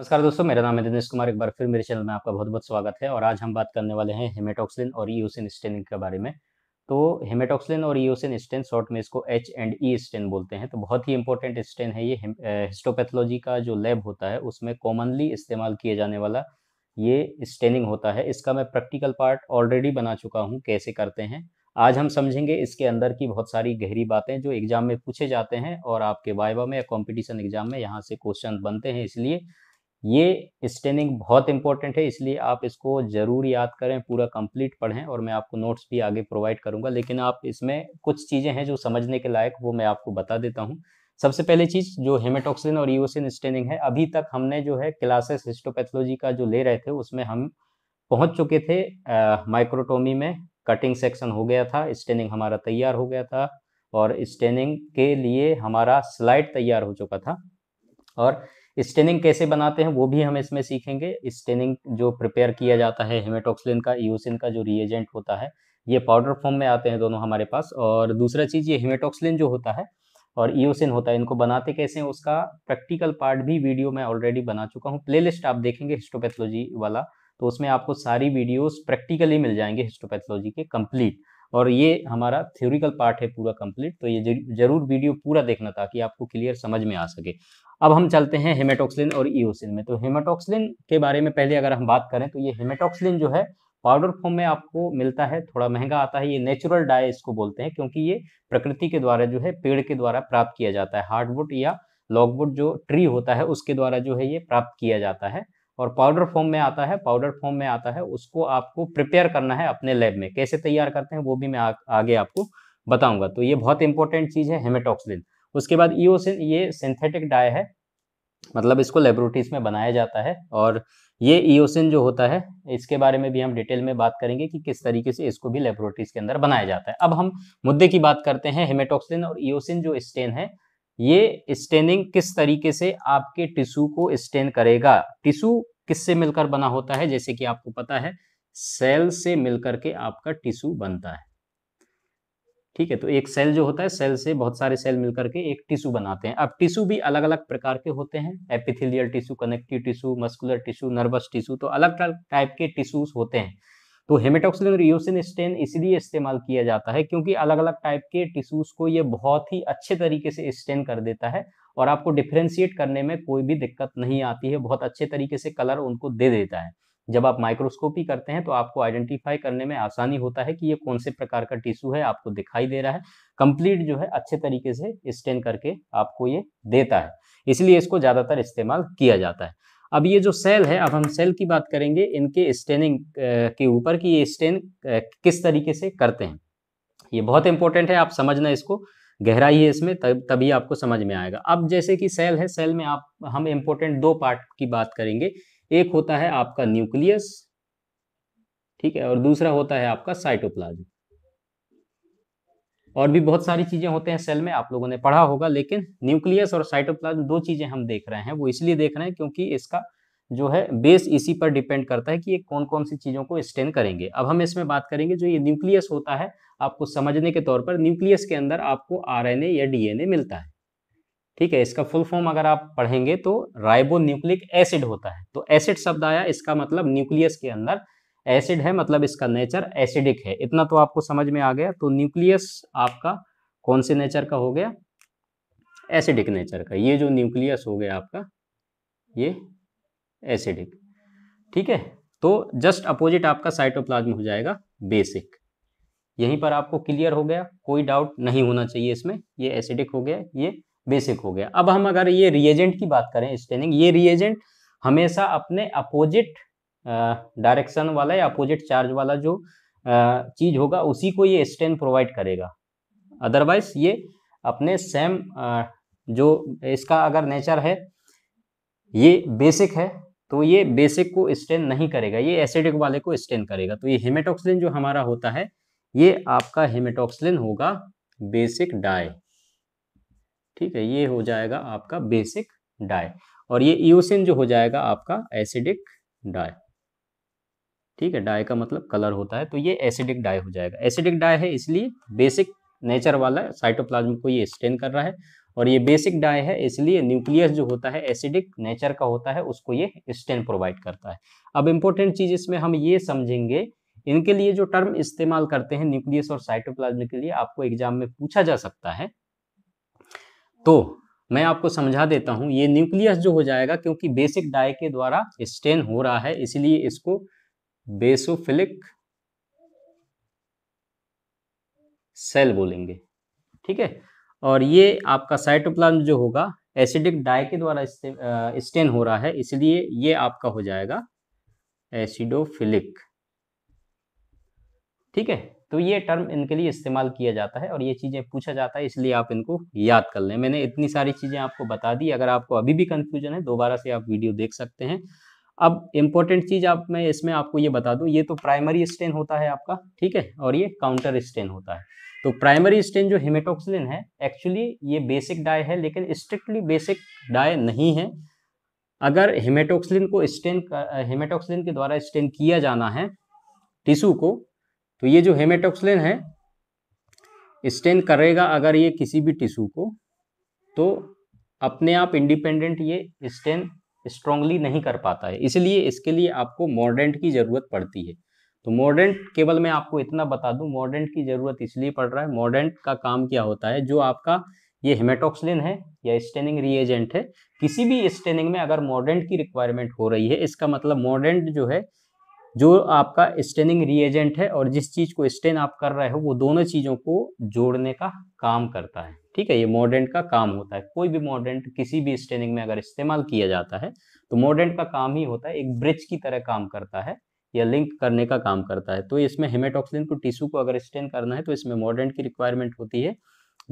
नमस्कार दोस्तों मेरा नाम है दिनेश कुमार एक बार फिर मेरे चैनल में आपका बहुत बहुत स्वागत है और आज हम बात करने वाले हैं हेमेटॉक्सलिन और ईओसिन स्टेनिंग के बारे में तो हेमेटॉक्सलिन और ईओसिन स्टेन शॉर्ट में इसको एच एंड ई स्टेन बोलते हैं तो बहुत ही इंपॉर्टेंट स्टेन है ये हिस्टोपैथोलॉजी का जो लैब होता है उसमें कॉमनली इस्तेमाल किए जाने वाला ये स्टेनिंग होता है इसका मैं प्रैक्टिकल पार्ट ऑलरेडी बना चुका हूँ कैसे करते हैं आज हम समझेंगे इसके अंदर की बहुत सारी गहरी बातें जो एग्जाम में पूछे जाते हैं और आपके वाइवा में या कॉम्पिटिशन एग्जाम में यहाँ से क्वेश्चन बनते हैं इसलिए ये स्टेनिंग बहुत इंपॉर्टेंट है इसलिए आप इसको ज़रूर याद करें पूरा कंप्लीट पढ़ें और मैं आपको नोट्स भी आगे प्रोवाइड करूंगा लेकिन आप इसमें कुछ चीज़ें हैं जो समझने के लायक वो मैं आपको बता देता हूं सबसे पहले चीज़ जो हेमेटोक्सिन और ईओसिन स्टेनिंग है अभी तक हमने जो है क्लासेस हिस्टोपैथोलॉजी का जो ले रहे थे उसमें हम पहुंच चुके थे माइक्रोटोमी में कटिंग सेक्शन हो गया था स्टेनिंग हमारा तैयार हो गया था और स्टेनिंग के लिए हमारा स्लाइड तैयार हो चुका था और स्टेनिंग कैसे बनाते हैं वो भी हम इसमें सीखेंगे स्टेनिंग जो प्रिपेयर किया जाता है हेमेटोक्सलिन का यूसिन का जो रिएजेंट होता है ये पाउडर फॉर्म में आते हैं दोनों हमारे पास और दूसरा चीज़ ये हेमेटोक्सलिन जो होता है और ईओसिन होता है इनको बनाते कैसे हैं उसका प्रैक्टिकल पार्ट भी वीडियो मैं ऑलरेडी बना चुका हूँ प्लेलिस्ट आप देखेंगे हिस्टोपैथोलॉजी वाला तो उसमें आपको सारी वीडियोस प्रैक्टिकली मिल जाएंगे हिस्टोपैथोलॉजी के कंप्लीट और ये हमारा थ्योरिकल पार्ट है पूरा कंप्लीट तो ये जरूर वीडियो पूरा देखना ताकि आपको क्लियर समझ में आ सके अब हम चलते हैं हेमेटोक्सिलिन और ईओसिन में तो हेमेटोक्सिलिन के बारे में पहले अगर हम बात करें तो ये हेमेटोक्सिलिन जो है पाउडर फॉर्म में आपको मिलता है थोड़ा महंगा आता है ये नेचुरल डाई इसको बोलते हैं क्योंकि ये प्रकृति के द्वारा जो है पेड़ के द्वारा प्राप्त किया जाता है हार्डवुड या लॉगवुड जो ट्री होता है उसके द्वारा जो है ये प्राप्त किया जाता है और पाउडर फॉर्म में आता है पाउडर फॉर्म में आता है उसको आपको प्रिपेयर करना है अपने लैब में कैसे तैयार करते हैं वो भी मैं आ, आगे आपको बताऊंगा तो ये बहुत इंपॉर्टेंट चीज़ है हेमेटॉक्सिलिन उसके बाद ईओसिन ये सिंथेटिक डाई है मतलब इसको लेबोरेटरीज में बनाया जाता है और ये ईओसिन जो होता है इसके बारे में भी हम डिटेल में बात करेंगे कि किस तरीके से इसको भी लेबोरेटरीज के अंदर बनाया जाता है अब हम मुद्दे की बात करते हैं हेमेटॉक्सिन और ईओसिन जो स्टेन है ये स्टेनिंग किस तरीके से आपके टिश्यू को स्टेन करेगा टिश्यू किससे मिलकर बना होता है जैसे कि आपको पता है सेल से मिलकर के आपका टिश्यू बनता है ठीक है तो एक सेल जो होता है सेल से बहुत सारे सेल मिलकर के एक टिश्यू बनाते हैं अब टिश्यू भी अलग अलग प्रकार के होते हैं epithelial tissue connective tissue muscular tissue nervous tissue तो अलग टाइप के टिश्यूज होते हैं तो हेमेटोक्सिलिन और ईओसिन स्टेन इसलिए इस्तेमाल किया जाता है क्योंकि अलग अलग टाइप के टिश्यूज को ये बहुत ही अच्छे तरीके से स्टेन कर देता है और आपको डिफ्रेंशिएट करने में कोई भी दिक्कत नहीं आती है बहुत अच्छे तरीके से कलर उनको दे देता है जब आप माइक्रोस्कोपी करते हैं तो आपको आइडेंटिफाई करने में आसानी होता है कि ये कौन से प्रकार का टिश्यू है आपको दिखाई दे रहा है कंप्लीट जो है अच्छे तरीके से स्टेन करके आपको ये देता है इसलिए इसको ज़्यादातर इस्तेमाल किया जाता है अब ये जो सेल है अब हम सेल की बात करेंगे इनके स्टेनिंग के ऊपर कि ये स्टेन किस तरीके से करते हैं ये बहुत इंपॉर्टेंट है आप समझना इसको गहराई है इसमें तब तभी आपको समझ में आएगा अब जैसे कि सेल है सेल में आप हम इम्पोर्टेंट दो पार्ट की बात करेंगे एक होता है आपका न्यूक्लियस ठीक है और दूसरा होता है आपका साइटोप्लाज्म और भी बहुत सारी चीज़ें होते हैं सेल में आप लोगों ने पढ़ा होगा लेकिन न्यूक्लियस और साइटोप्लाज्म दो चीज़ें हम देख रहे हैं वो इसलिए देख रहे हैं क्योंकि इसका जो है बेस इसी पर डिपेंड करता है कि ये कौन कौन सी चीज़ों को स्टेन करेंगे अब हम इसमें बात करेंगे जो ये न्यूक्लियस होता है आपको समझने के तौर पर न्यूक्लियस के अंदर आपको आर या डीएनए मिलता है ठीक है इसका फुल फॉर्म अगर आप पढ़ेंगे तो राइबो न्यूक्लिक एसिड होता है तो एसिड शब्द आया इसका मतलब न्यूक्लियस के अंदर एसिड है मतलब इसका नेचर एसिडिक है इतना तो आपको समझ में आ गया तो न्यूक्लियस आपका कौन से नेचर का हो गया एसिडिक नेचर का ये जो न्यूक्लियस हो गया आपका ये एसिडिक ठीक है तो जस्ट अपोजिट आपका साइटोप्लाज्म हो जाएगा बेसिक यहीं पर आपको क्लियर हो गया कोई डाउट नहीं होना चाहिए इसमें ये एसिडिक हो गया ये बेसिक हो गया अब हम अगर ये रिएजेंट की बात करें स्टेनिंग ये रिएजेंट हमेशा अपने अपोजिट डायरेक्शन वाला या अपोजिट चार्ज वाला जो चीज होगा उसी को ये स्टेन प्रोवाइड करेगा अदरवाइज ये अपने सेम जो इसका अगर नेचर है ये बेसिक है तो ये बेसिक को स्टेन नहीं करेगा ये एसिडिक वाले को स्टेन करेगा तो ये हेमेटोक्सिलिन जो हमारा होता है ये आपका हेमेटोक्सिलिन होगा बेसिक डाई ठीक है ये हो जाएगा आपका बेसिक डाई और ये ईओसिन जो हो जाएगा आपका एसिडिक डाई ठीक है डाई का मतलब कलर होता है तो ये एसिडिक डाई हो जाएगा एसिडिक डाई है इसलिए बेसिक नेचर वाला साइटोप्लाज्म को ये स्टेन कर रहा है और ये बेसिक डाई है इसलिए न्यूक्लियस जो होता है एसिडिक नेचर का होता है उसको ये स्टेन प्रोवाइड करता है अब इम्पोर्टेंट चीज़ इसमें हम ये समझेंगे इनके लिए जो टर्म इस्तेमाल करते हैं न्यूक्लियस और साइटोप्लाज्म के लिए आपको एग्जाम में पूछा जा सकता है तो मैं आपको समझा देता हूँ ये न्यूक्लियस जो हो जाएगा क्योंकि बेसिक डाई के द्वारा स्टेन हो रहा है इसलिए इसको बेसोफिलिक सेल बोलेंगे ठीक है और ये आपका साइटोप्लाज्म जो होगा एसिडिक डाई के द्वारा स्टेन हो रहा है इसलिए ये आपका हो जाएगा एसिडोफिलिक ठीक है तो ये टर्म इनके लिए इस्तेमाल किया जाता है और ये चीज़ें पूछा जाता है इसलिए आप इनको याद कर लें मैंने इतनी सारी चीज़ें आपको बता दी अगर आपको अभी भी कंफ्यूजन है दोबारा से आप वीडियो देख सकते हैं अब इम्पोर्टेंट चीज़ आप मैं इसमें आपको ये बता दूं ये तो प्राइमरी स्टेन होता है आपका ठीक है और ये काउंटर स्टेन होता है तो प्राइमरी स्टेन जो हिमेटोक्सिलिन है एक्चुअली ये बेसिक डाई है लेकिन स्ट्रिक्टली बेसिक डाय नहीं है अगर हिमेटोक्सिलिन को स्टेन हिमेटोक्सिलिन के द्वारा स्टेन किया जाना है टिशू को तो ये जो हेमेटोक्सिलिन है स्टेन करेगा अगर ये किसी भी टिशू को तो अपने आप इंडिपेंडेंट ये स्टेन स्ट्रांगली नहीं कर पाता है इसलिए इसके लिए आपको मॉडरेंट की ज़रूरत पड़ती है तो मॉडरेंट केवल मैं आपको इतना बता दूं मॉडरेंट की ज़रूरत इसलिए पड़ रहा है मॉडरेंट का काम क्या होता है जो आपका ये हेमेटोक्सलिन है या स्टेनिंग रिएजेंट है किसी भी स्टेनिंग में अगर मॉडरेंट की रिक्वायरमेंट हो रही है इसका मतलब मॉडरेंट जो है जो आपका स्टेनिंग रिएजेंट है और जिस चीज़ को स्टेन आप कर रहे हो वो दोनों चीज़ों को जोड़ने का काम करता है ठीक है ये मॉडेंट का काम होता है कोई भी मॉडेंट किसी भी स्टेनिंग में अगर इस्तेमाल किया जाता है तो मॉडेंट का काम ही होता है एक ब्रिज की तरह काम करता है या लिंक करने का काम करता है तो इसमें हेमेटॉक्सिलिन को टिश्यू को अगर स्टेन करना है तो इसमें मॉडेंट की रिक्वायरमेंट होती है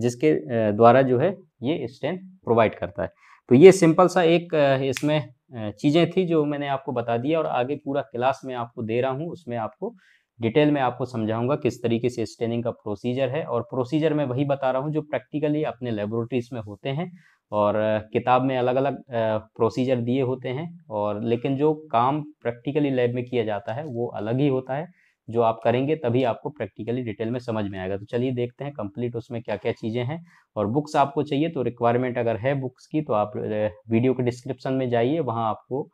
जिसके द्वारा जो है ये स्टेन प्रोवाइड करता है तो ये सिंपल सा एक इसमें चीज़ें थी जो मैंने आपको बता दिया और आगे पूरा क्लास में आपको दे रहा हूँ उसमें आपको डिटेल में आपको समझाऊंगा किस तरीके से स्टेनिंग का प्रोसीजर है और प्रोसीजर में वही बता रहा हूँ जो प्रैक्टिकली अपने लेबोरेटरीज में होते हैं और किताब में अलग अलग प्रोसीजर दिए होते हैं और लेकिन जो काम प्रैक्टिकली लैब में किया जाता है वो अलग ही होता है जो आप करेंगे तभी आपको प्रैक्टिकली डिटेल में समझ में आएगा तो चलिए देखते हैं कंप्लीट उसमें क्या क्या चीज़ें हैं और बुक्स आपको चाहिए तो रिक्वायरमेंट अगर है बुक्स की तो आप वीडियो के डिस्क्रिप्शन में जाइए वहाँ आपको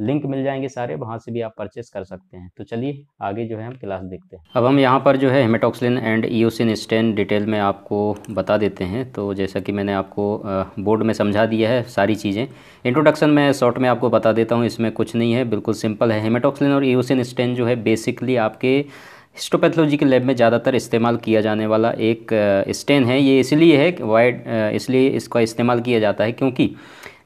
लिंक मिल जाएंगे सारे वहाँ से भी आप परचेस कर सकते हैं तो चलिए आगे जो है हम क्लास देखते हैं अब हम यहाँ पर जो है haematoxylin and eosin stain detail में आपको बता देते हैं तो जैसा कि मैंने आपको बोर्ड में समझा दिया है सारी चीज़ें इंट्रोडक्शन में शॉर्ट में आपको बता देता हूँ इसमें कुछ नहीं है बिल्कुल सिंपल है हेमेटोक्सिलिन और ईओसिन स्टेन जो है बेसिकली आपके हिस्टोपैथोलॉजी के लैब में ज़्यादातर इस्तेमाल किया जाने वाला एक स्टेन है ये इसलिए है वाइड इसलिए इसका इस्तेमाल किया जाता है क्योंकि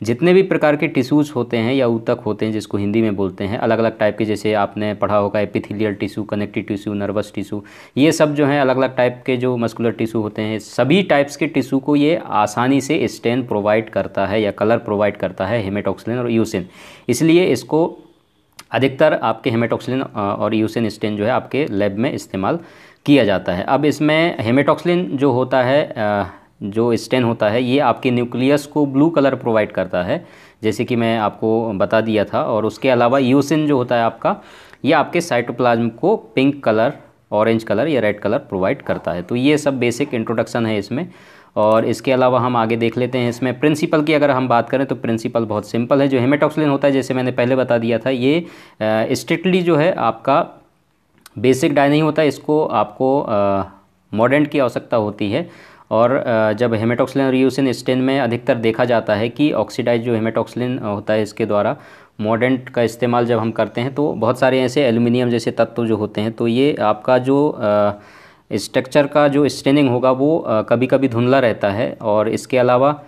जितने भी प्रकार के टिश्यूज़ होते हैं या ऊतक होते हैं जिसको हिंदी में बोलते हैं अलग अलग टाइप के जैसे आपने पढ़ा होगा epithelial tissue connective tissue nervous tissue ये सब जो हैं अलग अलग टाइप के जो मस्कुलर टिश्यू होते हैं सभी टाइप्स के टिश्यू को ये आसानी से स्टेन प्रोवाइड करता है या कलर प्रोवाइड करता है हेमेटोक्सिलिन और यूसिन इसलिए इसको अधिकतर आपके हेमेटोक्सिलिन और यूसिन स्टेन जो है आपके लैब में इस्तेमाल किया जाता है अब इसमें हेमेटोक्सिलिन जो होता है जो स्टेन होता है ये आपके न्यूक्लियस को ब्लू कलर प्रोवाइड करता है जैसे कि मैं आपको बता दिया था और उसके अलावा यूसिन जो होता है आपका ये आपके साइटोप्लाज्म को पिंक कलर ऑरेंज कलर या रेड कलर प्रोवाइड करता है तो ये सब बेसिक इंट्रोडक्शन है इसमें और इसके अलावा हम आगे देख लेते हैं इसमें प्रिंसिपल की अगर हम बात करें तो प्रिंसिपल बहुत सिंपल है जो हेमेटॉक्सिलिन होता है जैसे मैंने पहले बता दिया था ये स्ट्रिक्टली जो है आपका बेसिक डाई नहीं होता इसको आपको मॉडर्न की आवश्यकता होती है और जब और यूसिन स्टेन में अधिकतर देखा जाता है कि ऑक्सीडाइज जो हेमेटोक्सिलिन होता है इसके द्वारा मॉडेंट का इस्तेमाल जब हम करते हैं तो बहुत सारे ऐसे एल्यूमिनियम जैसे तत्व जो होते हैं तो ये आपका जो स्ट्रक्चर का जो स्टेनिंग होगा वो कभी कभी धुंधला रहता है और इसके अलावा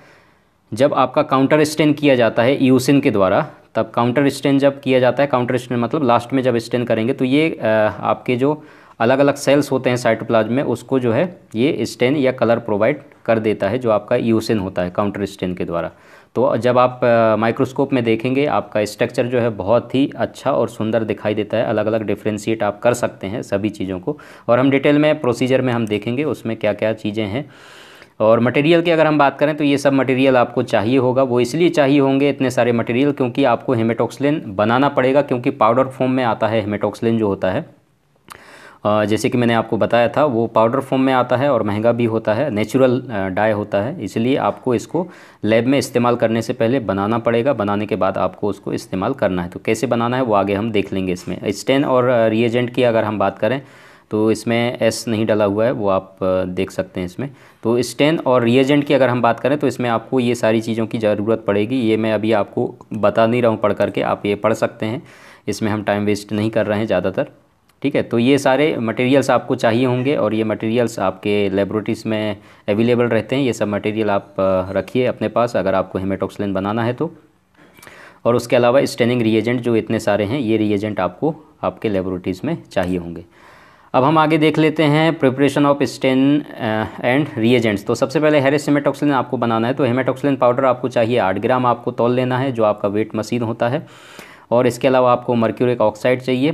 जब आपका काउंटर स्टेन किया जाता है यूसिन के द्वारा तब काउंटर स्टेन जब किया जाता है काउंटर स्टेन मतलब लास्ट में जब स्टेन करेंगे तो ये आपके जो अलग अलग सेल्स होते हैं साइटोप्लाज्म में उसको जो है ये स्टेन या कलर प्रोवाइड कर देता है जो आपका यूसिन होता है काउंटर स्टेन के द्वारा तो जब आप माइक्रोस्कोप में देखेंगे आपका स्ट्रक्चर जो है बहुत ही अच्छा और सुंदर दिखाई देता है अलग अलग डिफ्रेंशिएट आप कर सकते हैं सभी चीज़ों को और हम डिटेल में प्रोसीजर में हम देखेंगे उसमें क्या क्या चीज़ें हैं और मटेरियल की अगर हम बात करें तो ये सब मटेरियल आपको चाहिए होगा वो इसलिए चाहिए होंगे इतने सारे मटेरियल क्योंकि आपको हेमेटोक्सलिन बनाना पड़ेगा क्योंकि पाउडर फॉर्म में आता है हेमेटोक्सलिन जो होता है जैसे कि मैंने आपको बताया था वो पाउडर फॉर्म में आता है और महंगा भी होता है नेचुरल डाई होता है इसलिए आपको इसको लैब में इस्तेमाल करने से पहले बनाना पड़ेगा बनाने के बाद आपको उसको इस्तेमाल करना है तो कैसे बनाना है वो आगे हम देख लेंगे इसमें स्टेन और रिएजेंट की अगर हम बात करें तो इसमें एस नहीं डला हुआ है वो आप देख सकते हैं इसमें तो स्टेन और रिएजेंट की अगर हम बात करें तो इसमें आपको ये सारी चीज़ों की ज़रूरत पड़ेगी ये मैं अभी आपको बता नहीं रहा हूँ पढ़ करके आप ये पढ़ सकते हैं इसमें हम टाइम वेस्ट नहीं कर रहे हैं ज़्यादातर ठीक है तो ये सारे मटेरियल्स आपको चाहिए होंगे और ये मटेरियल्स आपके लेबोरेटरीज़ में अवेलेबल रहते हैं ये सब मटेरियल आप रखिए अपने पास अगर आपको हेमेटोक्सलिन बनाना है तो और उसके अलावा स्टेनिंग रिएजेंट जो इतने सारे हैं ये रिएजेंट आपको आपके लेबोरेटरीज़ में चाहिए होंगे अब हम आगे देख लेते हैं preparation of stain and reagents तो सबसे पहले हेरिस हेमेटोक्सिलिन आपको बनाना है तो हेमेटोक्सिलिन पाउडर आपको चाहिए आठ ग्राम आपको तौल लेना है जो आपका वेट मशीन होता है और इसके अलावा आपको मर्क्यूरिक ऑक्साइड चाहिए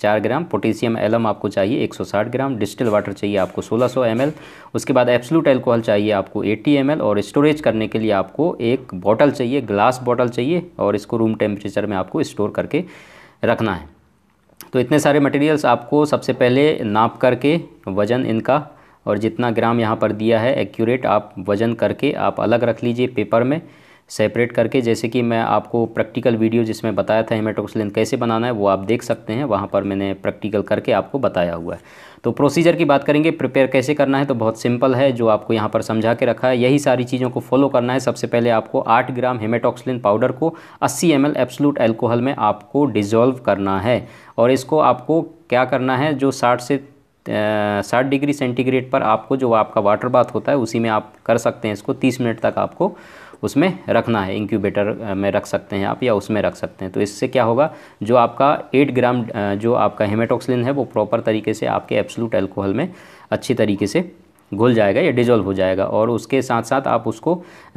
चार ग्राम पोटेशियम एलम आपको चाहिए 160 ग्राम डिस्टिल वाटर चाहिए आपको 1600 सौ उसके बाद एप्सलूट एल्कोहल चाहिए आपको 80 एम और स्टोरेज करने के लिए आपको एक बॉटल चाहिए ग्लास बॉटल चाहिए और इसको रूम टेम्परेचर में आपको स्टोर करके रखना है तो इतने सारे मटेरियल्स आपको सबसे पहले नाप करके वज़न इनका और जितना ग्राम यहाँ पर दिया है एक्यूरेट आप वज़न करके आप अलग रख लीजिए पेपर में सेपरेट करके जैसे कि मैं आपको प्रैक्टिकल वीडियो जिसमें बताया था हेमेटोक्सिलिन कैसे बनाना है वो आप देख सकते हैं वहाँ पर मैंने प्रैक्टिकल करके आपको बताया हुआ है तो प्रोसीजर की बात करेंगे प्रिपेयर कैसे करना है तो बहुत सिंपल है जो आपको यहाँ पर समझा के रखा है यही सारी चीज़ों को फॉलो करना है सबसे पहले आपको आठ ग्राम हेमेटोक्सिलिन पाउडर को अस्सी एम एब्सोलूट एल्कोहल में आपको डिज़ोल्व करना है और इसको आपको क्या करना है जो साठ से साठ डिग्री सेंटीग्रेड पर आपको जो आपका वाटर बाथ होता है उसी में आप कर सकते हैं इसको तीस मिनट तक आपको उसमें रखना है इंक्यूबेटर में रख सकते हैं आप या उसमें रख सकते हैं तो इससे क्या होगा जो आपका एट ग्राम जो आपका हेमेटोक्सिलिन है वो प्रॉपर तरीके से आपके एब्सलूट एल्कोहल में अच्छी तरीके से घुल जाएगा या डिजोल्व हो जाएगा और उसके साथ साथ आप उसको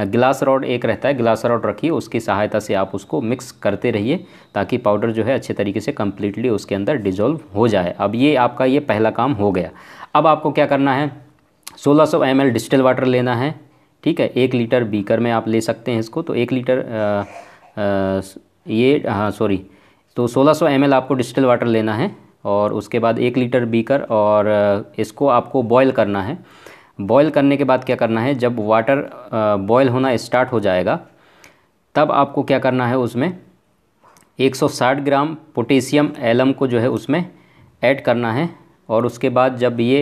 ग्लास रॉड एक रहता है ग्लास रॉड रखिए उसकी सहायता से आप उसको मिक्स करते रहिए ताकि पाउडर जो है अच्छे तरीके से कम्प्लीटली उसके अंदर डिजोल्व हो जाए अब ये आपका ये पहला काम हो गया अब आपको क्या करना है 1600 सौ डिस्टिल वाटर लेना है ठीक है एक लीटर बीकर में आप ले सकते हैं इसको तो एक लीटर आ, आ, ये हाँ सॉरी तो 1600 सौ आपको डिस्टल वाटर लेना है और उसके बाद एक लीटर बीकर और इसको आपको बॉयल करना है बॉयल करने के बाद क्या करना है जब वाटर बॉयल होना स्टार्ट हो जाएगा तब आपको क्या करना है उसमें 160 ग्राम पोटेशियम एलम को जो है उसमें ऐड करना है और उसके बाद जब ये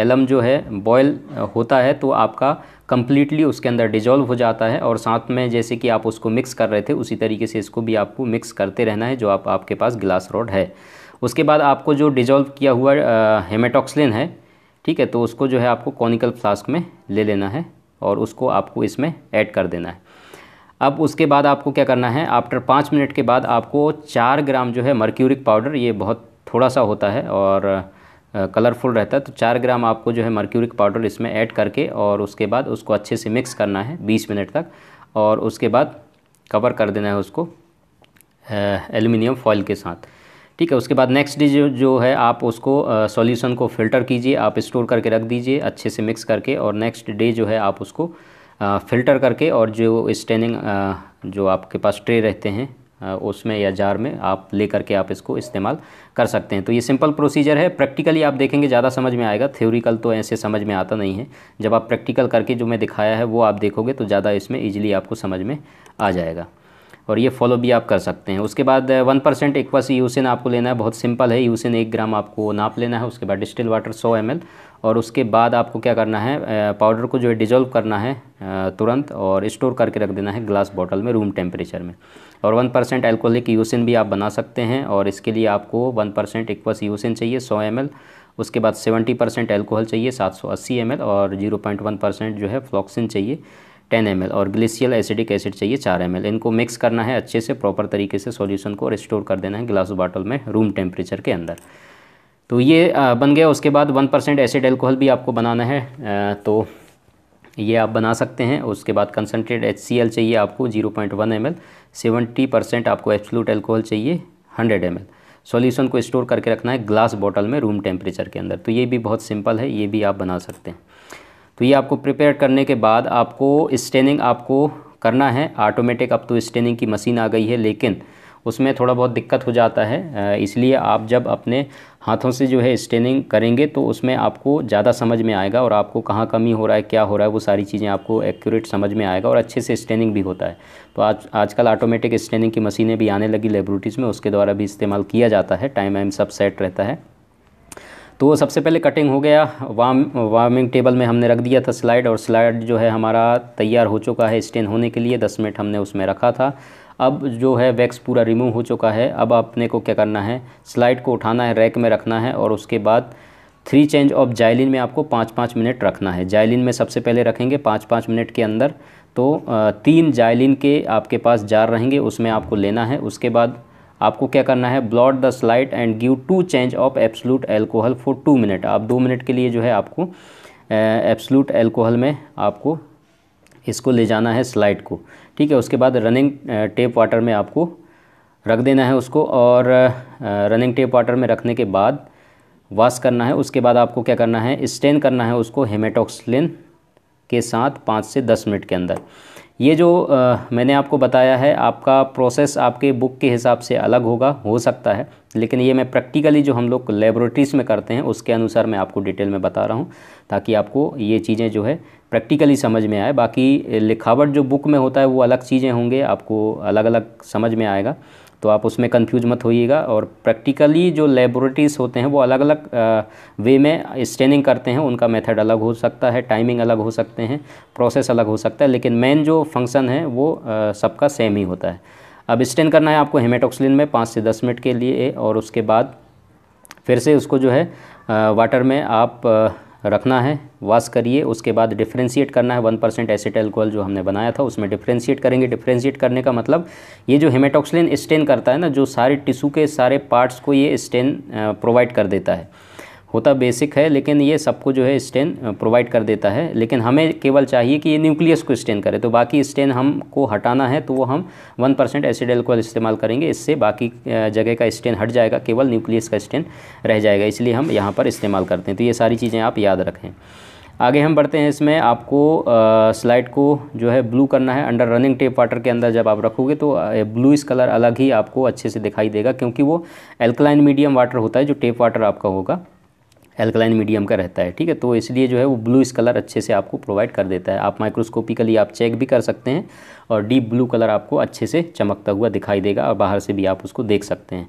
एलम जो है बॉयल होता है तो आपका कम्प्लीटली उसके अंदर डिजॉल्व हो जाता है और साथ में जैसे कि आप उसको मिक्स कर रहे थे उसी तरीके से इसको भी आपको मिक्स करते रहना है जो आप आपके पास ग्लास रॉड है उसके बाद आपको जो डिजॉल्व किया हुआ हेमेटॉक्सलिन है ठीक है तो उसको जो है आपको कॉनिकल फ्लास्क में ले लेना है और उसको आपको इसमें ऐड कर देना है अब उसके बाद आपको क्या करना है आफ्टर पाँच मिनट के बाद आपको चार ग्राम जो है मर्क्यूरिक पाउडर ये बहुत थोड़ा सा होता है और कलरफुल रहता है तो चार ग्राम आपको जो है मर्क्यूरिक पाउडर इसमें ऐड करके और उसके बाद उसको अच्छे से मिक्स करना है बीस मिनट तक और उसके बाद कवर कर देना है उसको एल्यूमिनियम फॉइल के साथ ठीक है उसके बाद नेक्स्ट डे जो जो है आप उसको सॉल्यूशन को फ़िल्टर कीजिए आप स्टोर करके रख दीजिए अच्छे से मिक्स करके और नेक्स्ट डे जो है आप उसको फ़िल्टर करके और जो स्टेनिंग जो आपके पास ट्रे रहते हैं उसमें या जार में आप ले करके आप इसको इस्तेमाल कर सकते हैं तो ये सिंपल प्रोसीजर है प्रैक्टिकली आप देखेंगे ज़्यादा समझ में आएगा थ्योरिकल तो ऐसे समझ में आता नहीं है जब आप प्रैक्टिकल करके जो मैं दिखाया है वो आप देखोगे तो ज़्यादा इसमें ईजिली आपको समझ में आ जाएगा और ये फॉलो भी आप कर सकते हैं उसके बाद वन परसेंट इक्वस यूसिन आपको लेना है बहुत सिंपल है यूसिन एक ग्राम आपको नाप लेना है उसके बाद डिस्टिल वाटर सौ एम और उसके बाद आपको क्या करना है पाउडर को जो है डिजोल्व करना है तुरंत और स्टोर करके रख देना है ग्लास बॉटल में रूम टेम्परेचर में और वन परसेंट एल्कोहलिक यूसिन भी आप बना सकते हैं और इसके लिए आपको वन परसेंट इक्वस यूसिन चाहिए सौ एम उसके बाद सेवेंटी परसेंट एल्कोहल चाहिए सात सौ अस्सी एम और जीरो पॉइंट वन परसेंट जो है फ्लॉक्सिन चाहिए टेन एम और ग्लिसियल एसिडिक एसिड चाहिए चार एम इनको मिक्स करना है अच्छे से प्रॉपर तरीके से सोल्यूशन को और स्टोर कर देना है ग्लास बॉटल में रूम टेम्परेचर के अंदर तो ये बन गया उसके बाद वन परसेंट एसिड एल्कोहल भी आपको बनाना है तो ये आप बना सकते हैं उसके बाद कंसनट्रेट एच चाहिए आपको zero point one M L seventy percent आपको एब्सोलूट एल्कोहल चाहिए हंड्रेड एम एल सॉल्यूशन को स्टोर करके रखना है ग्लास बॉटल में रूम टेम्परेचर के अंदर तो ये भी बहुत सिंपल है ये भी आप बना सकते हैं तो ये आपको प्रिपेयर करने के बाद आपको स्टेनिंग आपको करना है ऑटोमेटिक अब तो स्टेनिंग की मशीन आ गई है लेकिन उसमें थोड़ा बहुत दिक्कत हो जाता है इसलिए आप जब अपने हाथों से जो है स्टेनिंग करेंगे तो उसमें आपको ज़्यादा समझ में आएगा और आपको कहाँ कमी हो रहा है क्या हो रहा है वो सारी चीज़ें आपको एक्यूरेट समझ में आएगा और अच्छे से स्टेनिंग भी होता है तो आज आजकल ऑटोमेटिक स्टेनिंग की मशीनें भी आने लगी लेबोरेटरीज़ में उसके द्वारा भी इस्तेमाल किया जाता है टाइम वाइम सब सेट रहता है तो सबसे पहले कटिंग हो गया वाम वार्मिंग टेबल में हमने रख दिया था स्लाइड और स्लाइड जो है हमारा तैयार हो चुका है स्टेन होने के लिए दस मिनट हमने उसमें रखा था अब जो है वैक्स पूरा रिमूव हो चुका है अब अपने को क्या करना है स्लाइड को उठाना है रैक में रखना है और उसके बाद थ्री चेंज ऑफ जाइलिन में आपको पाँच पाँच मिनट रखना है जाइलिन में सबसे पहले रखेंगे पाँच पाँच मिनट के अंदर तो तीन जाइलिन के आपके पास जार रहेंगे उसमें आपको लेना है उसके बाद आपको क्या करना है blot the slide and give two change of absolute alcohol for two minute आप दो मिनट के लिए जो है आपको एप्सलूट एल्कोहल में आपको इसको ले जाना है स्लाइड को ठीक है उसके बाद रनिंग टेप वाटर में आपको रख देना है उसको और रनिंग टेप वाटर में रखने के बाद वॉश करना है उसके बाद आपको क्या करना है स्टेन करना है उसको हेमेटोक्सलिन के साथ पाँच से दस मिनट के अंदर ये जो आ, मैंने आपको बताया है आपका प्रोसेस आपके बुक के हिसाब से अलग होगा हो सकता है लेकिन ये मैं प्रैक्टिकली जो हम लोग लेबोरेटरीज़ में करते हैं उसके अनुसार मैं आपको डिटेल में बता रहा हूँ ताकि आपको ये चीज़ें जो है प्रैक्टिकली समझ में आए बाकी लिखावट जो बुक में होता है वो अलग चीज़ें होंगे आपको अलग अलग समझ में आएगा तो आप उसमें कंफ्यूज मत होइएगा और प्रैक्टिकली जो लेबोरेटरीज़ होते हैं वो अलग अलग वे में स्टेनिंग करते हैं उनका मेथड अलग हो सकता है टाइमिंग अलग हो सकते हैं प्रोसेस अलग हो सकता है लेकिन मेन जो फंक्शन है वो सबका सेम ही होता है अब स्टेन करना है आपको हेमेटोक्सिलिन में पाँच से दस मिनट के लिए और उसके बाद फिर से उसको जो है वाटर में आप रखना है वॉश करिए उसके बाद डिफ्रेंशिएट करना है वन परसेंट एसिड एल्कोहल जो हमने बनाया था उसमें डिफ्रेंशिएट करेंगे डिफ्रेंशिएट करने का मतलब ये जो हेमेटॉक्सलिन स्टेन करता है ना जो सारे टिशू के सारे पार्ट्स को ये स्टेन प्रोवाइड कर देता है होता बेसिक है लेकिन ये सबको जो है स्टेन प्रोवाइड कर देता है लेकिन हमें केवल चाहिए कि ये न्यूक्लियस को स्टेन करे तो बाकी स्टेन हमको हटाना है तो वो हम वन परसेंट एसिड एल्कोहल इस्तेमाल करेंगे इससे बाकी जगह का स्टेन हट जाएगा केवल न्यूक्लियस का स्टेन रह जाएगा इसलिए हम यहाँ पर इस्तेमाल करते हैं तो ये सारी चीज़ें आप याद रखें आगे हम बढ़ते हैं इसमें आपको स्लाइड को जो है ब्लू करना है अंडर रनिंग टेप वाटर के अंदर जब आप रखोगे तो ब्लू इस कलर अलग ही आपको अच्छे से दिखाई देगा क्योंकि वो एल्कलाइन मीडियम वाटर होता है जो टेप वाटर आपका होगा एल्कलाइन मीडियम का रहता है ठीक है तो इसलिए जो है वो ब्लू इस कलर अच्छे से आपको प्रोवाइड कर देता है आप माइक्रोस्कोपिकली आप चेक भी कर सकते हैं और डीप ब्लू कलर आपको अच्छे से चमकता हुआ दिखाई देगा और बाहर से भी आप उसको देख सकते हैं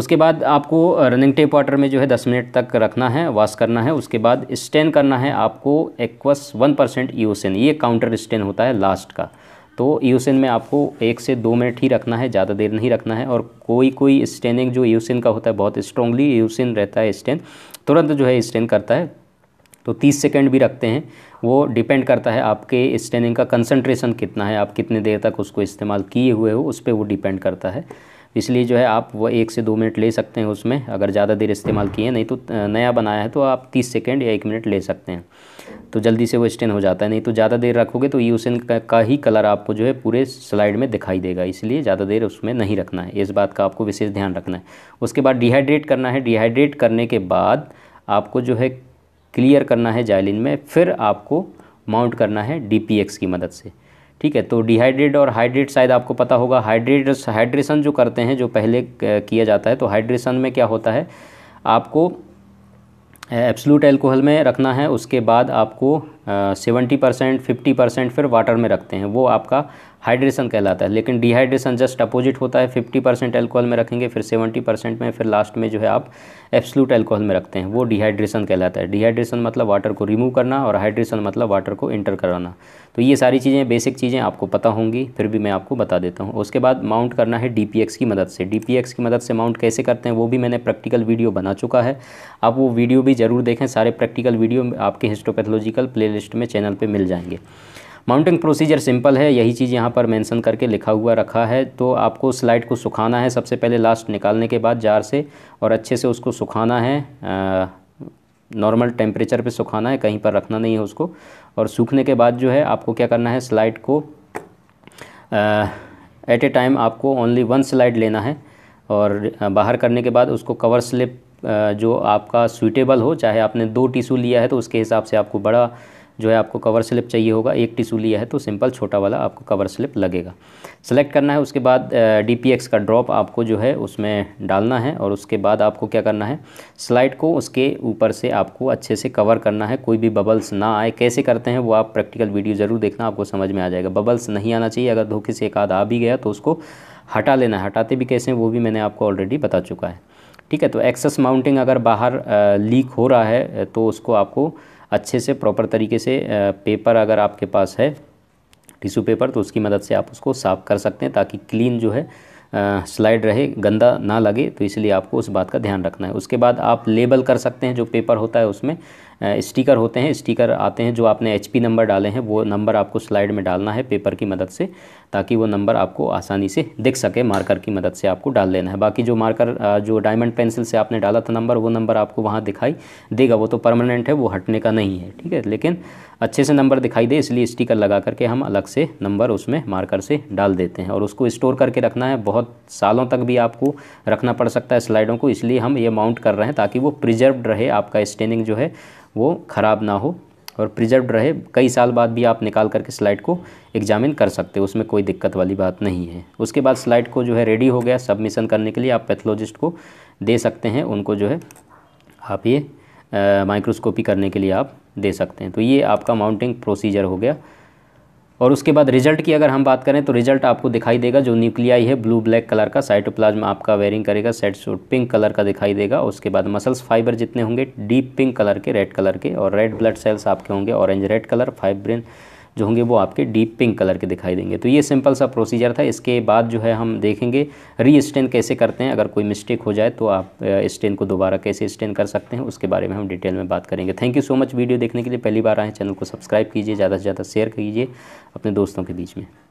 उसके बाद आपको रनिंग टेप वाटर में जो है 10 मिनट तक रखना है वॉश करना है उसके बाद स्टेन करना है आपको एक्वस वन परसेंट ईओसिन ये काउंटर स्टेन होता है लास्ट का तो यूसिन e में आपको एक से दो मिनट ही रखना है ज़्यादा देर नहीं रखना है और कोई कोई स्टेनिंग जो यूसिन e का होता है बहुत स्ट्रॉन्गली यूसिन e रहता है स्टेन तुरंत जो है स्टेन करता है तो तीस सेकेंड भी रखते हैं वो डिपेंड करता है आपके स्टेनिंग का कंसनट्रेशन कितना है आप कितने देर तक उसको इस्तेमाल किए हुए हो उस पर वो डिपेंड करता है इसलिए जो है आप वो एक से दो मिनट ले सकते हैं उसमें अगर ज़्यादा देर इस्तेमाल किए नहीं तो नया बनाया है तो आप तीस सेकेंड या एक मिनट ले सकते हैं तो जल्दी से वो स्टेन हो जाता है नहीं तो ज़्यादा देर रखोगे तो यूसिन का, का ही कलर आपको जो है पूरे स्लाइड में दिखाई देगा इसलिए ज़्यादा देर उसमें नहीं रखना है इस बात का आपको विशेष ध्यान रखना है उसके बाद डिहाइड्रेट करना है डिहाइड्रेट करने के बाद आपको जो है क्लियर करना है जाइलिन में फिर आपको माउंट करना है डी की मदद से ठीक है तो डिहाइड्रेट और हाइड्रेट शायद आपको पता होगा हाइड्रेट हाइड्रेशन जो करते हैं जो पहले किया जाता है तो हाइड्रेशन में क्या होता है आपको एब्सलूट एल्कोहल में रखना है उसके बाद आपको सेवेंटी परसेंट फिफ्टी परसेंट फिर वाटर में रखते हैं वो आपका हाइड्रेशन कहलाता है लेकिन डिहाइड्रेशन जस्ट अपोजिट होता है फिफ्टी परसेंट एल्कोहल में रखेंगे फिर सेवेंटी परसेंट में फिर लास्ट में जो है आप एब्सलूट एल्कोहल में रखते हैं वो डिहाइड्रेशन कहलाता है डिहाइड्रेशन मतलब वाटर को रिमूव करना और हाइड्रेशन मतलब वाटर को इंटर कराना तो ये सारी चीज़ें बेसिक चीज़ें आपको पता होंगी फिर भी मैं आपको बता देता हूँ उसके बाद माउंट करना है डी की मदद से डी की मदद से माउंट कैसे करते हैं वो भी मैंने प्रैक्टिकल वीडियो बना चुका है आप वो वीडियो भी ज़रूर देखें सारे प्रैक्टिकल वीडियो आपके हिस्टोपैथोलॉजिकल प्ले में चैनल पर मिल जाएंगे माउंटिंग प्रोसीजर सिंपल है यही चीज़ यहाँ पर मेंशन करके लिखा हुआ रखा है तो आपको स्लाइड को सुखाना है सबसे पहले लास्ट निकालने के बाद जार से और अच्छे से उसको सुखाना है नॉर्मल टेम्परेचर पे सुखाना है कहीं पर रखना नहीं है उसको और सूखने के बाद जो है आपको क्या करना है स्लाइड को एट ए टाइम आपको ओनली वन स्लाइड लेना है और बाहर करने के बाद उसको कवर स्लिप जो आपका सूटेबल हो चाहे आपने दो टिशू लिया है तो उसके हिसाब से आपको बड़ा जो है आपको कवर स्लिप चाहिए होगा एक टिशू लिया है तो सिंपल छोटा वाला आपको कवर स्लिप लगेगा सेलेक्ट करना है उसके बाद डी का ड्रॉप आपको जो है उसमें डालना है और उसके बाद आपको क्या करना है स्लाइड को उसके ऊपर से आपको अच्छे से कवर करना है कोई भी बबल्स ना आए कैसे करते हैं वो आप प्रैक्टिकल वीडियो ज़रूर देखना आपको समझ में आ जाएगा बबल्स नहीं आना चाहिए अगर धोखे से एक आध आ भी गया तो उसको हटा लेना है हटाते भी कैसे हैं वो भी मैंने आपको ऑलरेडी बता चुका है ठीक है तो एक्सेस माउंटिंग अगर बाहर लीक हो रहा है तो उसको आपको अच्छे से प्रॉपर तरीके से पेपर अगर आपके पास है टिश्यू पेपर तो उसकी मदद से आप उसको साफ़ कर सकते हैं ताकि क्लीन जो है स्लाइड रहे गंदा ना लगे तो इसलिए आपको उस बात का ध्यान रखना है उसके बाद आप लेबल कर सकते हैं जो पेपर होता है उसमें स्टिकर होते हैं स्टिकर आते हैं जो आपने एच नंबर डाले हैं वो नंबर आपको स्लाइड में डालना है पेपर की मदद से ताकि वो नंबर आपको आसानी से दिख सके मार्कर की मदद से आपको डाल लेना है बाकी जो मार्कर जो डायमंड पेंसिल से आपने डाला था नंबर वो नंबर आपको वहाँ दिखाई देगा वो तो परमानेंट है वो हटने का नहीं है ठीक है लेकिन अच्छे से नंबर दिखाई दे इसलिए स्टिकर लगा करके हम अलग से नंबर उसमें मार्कर से डाल देते हैं और उसको स्टोर करके रखना है बहुत बहुत सालों तक भी आपको रखना पड़ सकता है स्लाइडों को इसलिए हम ये माउंट कर रहे हैं ताकि वो प्रिजर्व रहे आपका स्टेनिंग जो है वो ख़राब ना हो और प्रिजर्व रहे कई साल बाद भी आप निकाल करके स्लाइड को एग्जामिन कर सकते हो उसमें कोई दिक्कत वाली बात नहीं है उसके बाद स्लाइड को जो है रेडी हो गया सबमिशन करने के लिए आप पैथोलॉजिस्ट को दे सकते हैं उनको जो है आप ये माइक्रोस्कोपी करने के लिए आप दे सकते हैं तो ये आपका माउंटिंग प्रोसीजर हो गया और उसके बाद रिजल्ट की अगर हम बात करें तो रिजल्ट आपको दिखाई देगा जो न्यूक्लियाई है ब्लू ब्लैक कलर का साइटोप्लाज्म आपका वेयरिंग करेगा सेट सूट पिंक कलर का दिखाई देगा उसके बाद मसल्स फाइबर जितने होंगे डीप पिंक कलर के रेड कलर के और रेड ब्लड सेल्स आपके होंगे ऑरेंज रेड कलर फाइब्रिन जो होंगे वो आपके डीप पिंक कलर के दिखाई देंगे तो ये सिंपल सा प्रोसीजर था इसके बाद जो है हम देखेंगे री स्टेन कैसे करते हैं अगर कोई मिस्टेक हो जाए तो आप स्टेन को दोबारा कैसे स्टेन कर सकते हैं उसके बारे में हम डिटेल में बात करेंगे thank you so much video देखने के लिए पहली बार आए चैनल को सब्सक्राइब कीजिए ज़्यादा से ज़्यादा शेयर कीजिए अपने दोस्तों के बीच में